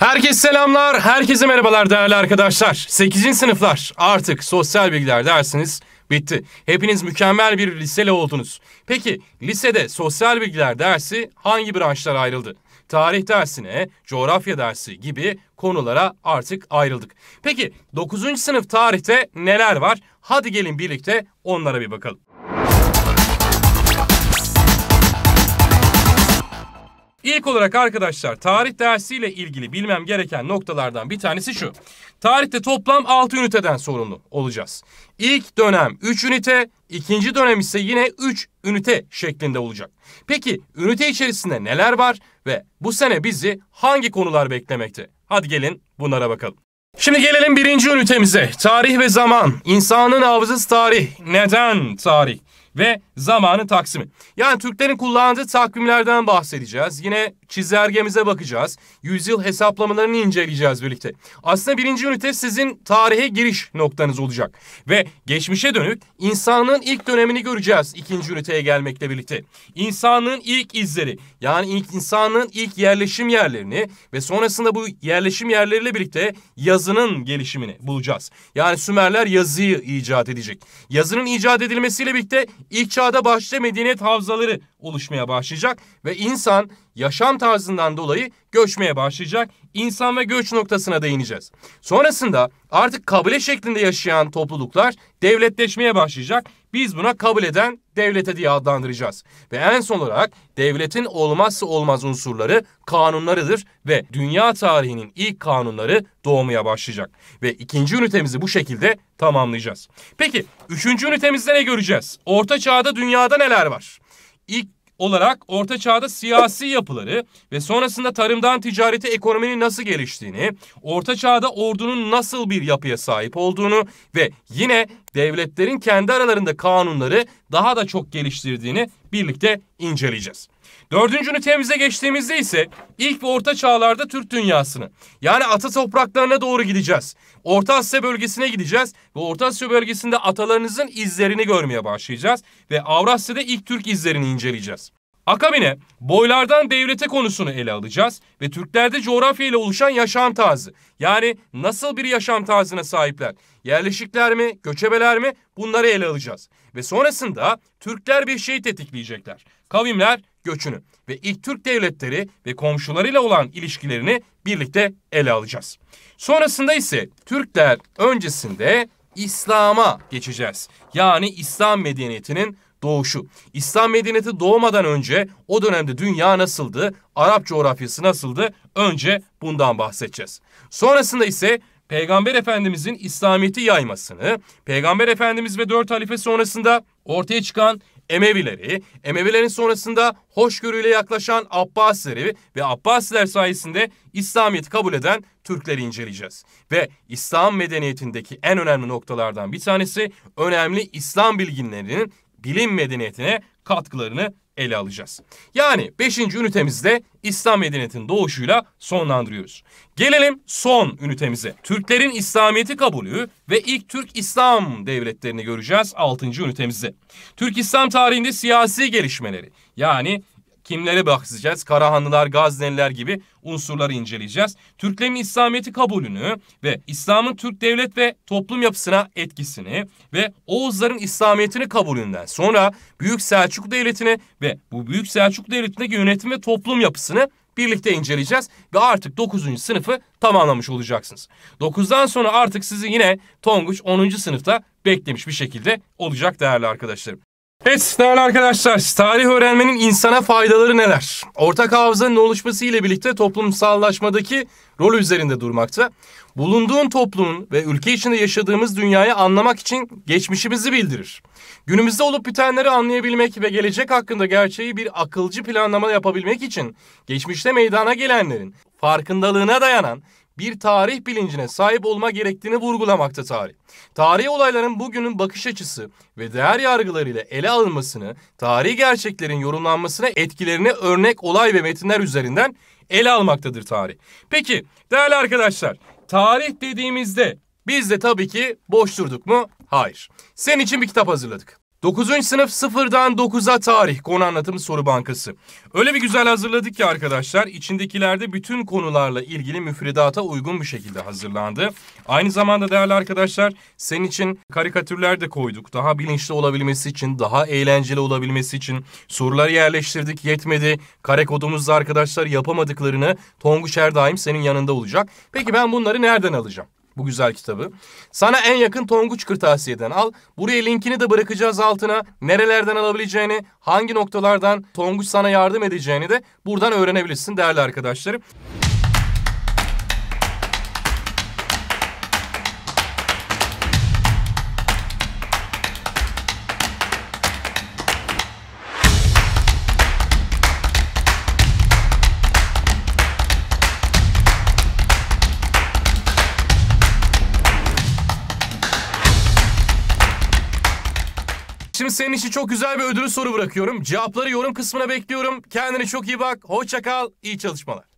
Herkes selamlar, herkese merhabalar değerli arkadaşlar. 8. sınıflar artık sosyal bilgiler dersiniz bitti. Hepiniz mükemmel bir liseli oldunuz. Peki lisede sosyal bilgiler dersi hangi branşlara ayrıldı? Tarih dersine, coğrafya dersi gibi konulara artık ayrıldık. Peki 9. sınıf tarihte neler var? Hadi gelin birlikte onlara bir bakalım. İlk olarak arkadaşlar tarih dersiyle ilgili bilmem gereken noktalardan bir tanesi şu. Tarihte toplam 6 üniteden sorumlu olacağız. İlk dönem 3 ünite, ikinci dönem ise yine 3 ünite şeklinde olacak. Peki ünite içerisinde neler var ve bu sene bizi hangi konular beklemekte? Hadi gelin bunlara bakalım. Şimdi gelelim birinci ünitemize. Tarih ve zaman. İnsanın hafızası tarih. Neden tarih? ve zamanın taksimi. Yani Türklerin kullandığı takvimlerden bahsedeceğiz. Yine çizelgemize bakacağız. Yüzyıl hesaplamalarını inceleyeceğiz birlikte. Aslında birinci ünite sizin tarihe giriş noktanız olacak. Ve geçmişe dönük insanlığın ilk dönemini göreceğiz ikinci üniteye gelmekle birlikte. İnsanlığın ilk izleri yani ilk insanlığın ilk yerleşim yerlerini ve sonrasında bu yerleşim yerleriyle birlikte yazının gelişimini bulacağız. Yani Sümerler yazıyı icat edecek. Yazının icat edilmesiyle birlikte İlk çağda bahçede medeniyet havzaları oluşmaya başlayacak ve insan yaşam tarzından dolayı göçmeye başlayacak insan ve göç noktasına değineceğiz. Sonrasında artık kabile şeklinde yaşayan topluluklar devletleşmeye başlayacak. Biz buna kabul eden devlete diye adlandıracağız. Ve en son olarak devletin olmazsa olmaz unsurları kanunlarıdır ve dünya tarihinin ilk kanunları doğmaya başlayacak. Ve ikinci ünitemizi bu şekilde tamamlayacağız. Peki üçüncü ünitemizde ne göreceğiz? Orta çağda dünyada neler var? İlk olarak Orta Çağ'da siyasi yapıları ve sonrasında tarımdan ticarete ekonominin nasıl geliştiğini, Orta Çağ'da ordunun nasıl bir yapıya sahip olduğunu ve yine devletlerin kendi aralarında kanunları daha da çok geliştirdiğini birlikte inceleyeceğiz. Dördüncünü temize geçtiğimizde ise ilk ve orta çağlarda Türk dünyasını yani ata topraklarına doğru gideceğiz. Orta Asya bölgesine gideceğiz ve Orta Asya bölgesinde atalarınızın izlerini görmeye başlayacağız ve Avrasya'da ilk Türk izlerini inceleyeceğiz. Akabine boylardan devlete konusunu ele alacağız ve Türklerde coğrafya ile oluşan yaşam tarzı. Yani nasıl bir yaşam tarzına sahipler? Yerleşikler mi, göçebeler mi? Bunları ele alacağız. Ve sonrasında Türkler bir şey tetikleyecekler. Kavimler göçünü ve ilk Türk devletleri ve komşularıyla olan ilişkilerini birlikte ele alacağız. Sonrasında ise Türkler öncesinde İslam'a geçeceğiz. Yani İslam medeniyetinin doğuşu. İslam medeniyeti doğmadan önce o dönemde dünya nasıldı, Arap coğrafyası nasıldı önce bundan bahsedeceğiz. Sonrasında ise Peygamber Efendimizin İslamiyet'i yaymasını, Peygamber Efendimiz ve dört halife sonrasında ortaya çıkan Emevileri, Emevilerin sonrasında hoşgörüyle yaklaşan Abbasileri ve Abbasiler sayesinde İslamiyet'i kabul eden Türkleri inceleyeceğiz. Ve İslam medeniyetindeki en önemli noktalardan bir tanesi önemli İslam bilginlerinin bilim medeniyetine katkılarını ele alacağız. Yani 5. ünitemizde İslam medeniyetinin doğuşuyla sonlandırıyoruz. Gelelim son ünitemize. Türklerin İslamiyeti kabulü ve ilk Türk İslam devletlerini göreceğiz 6. ünitemizde. Türk İslam tarihinde siyasi gelişmeleri yani kimlere bakacağız? Karahanlılar, Gazneliler gibi unsurları inceleyeceğiz. Türklerin İslamiyet'i kabulünü ve İslam'ın Türk devlet ve toplum yapısına etkisini ve Oğuzların İslamiyet'ini kabulünden sonra Büyük Selçuk Devleti'ni ve bu Büyük Selçuk Devleti'ndeki yönetim ve toplum yapısını birlikte inceleyeceğiz ve artık 9. sınıfı tamamlamış olacaksınız. 9'dan sonra artık sizi yine Tonguç 10. sınıfta beklemiş bir şekilde olacak değerli arkadaşlarım. Evet değerli arkadaşlar, tarih öğrenmenin insana faydaları neler? Ortak hafızanın oluşması ile birlikte toplumsallaşmadaki rol üzerinde durmakta. Bulunduğun toplumun ve ülke içinde yaşadığımız dünyayı anlamak için geçmişimizi bildirir. Günümüzde olup bitenleri anlayabilmek ve gelecek hakkında gerçeği bir akılcı planlama yapabilmek için geçmişte meydana gelenlerin farkındalığına dayanan bir tarih bilincine sahip olma gerektiğini vurgulamakta tarih. Tarihi olayların bugünün bakış açısı ve değer yargılarıyla ele alınmasını, tarihi gerçeklerin yorumlanmasına etkilerini örnek olay ve metinler üzerinden ele almaktadır tarih. Peki değerli arkadaşlar, tarih dediğimizde biz de tabii ki boş durduk mu? Hayır. Senin için bir kitap hazırladık. 9. sınıf sıfırdan 9'a tarih konu anlatım soru bankası. Öyle bir güzel hazırladık ki arkadaşlar içindekilerde bütün konularla ilgili müfredata uygun bir şekilde hazırlandı. Aynı zamanda değerli arkadaşlar senin için karikatürler de koyduk. Daha bilinçli olabilmesi için, daha eğlenceli olabilmesi için soruları yerleştirdik yetmedi. Kare kodumuzda arkadaşlar yapamadıklarını Tonguç her daim senin yanında olacak. Peki ben bunları nereden alacağım? bu güzel kitabı. Sana en yakın Tonguç Kırtasiye'den al. Buraya linkini de bırakacağız altına. Nerelerden alabileceğini, hangi noktalardan Tonguç sana yardım edeceğini de buradan öğrenebilirsin değerli arkadaşlarım. Şimdi senin için çok güzel bir ödülü soru bırakıyorum. Cevapları yorum kısmına bekliyorum. Kendine çok iyi bak. Hoşça kal. İyi çalışmalar.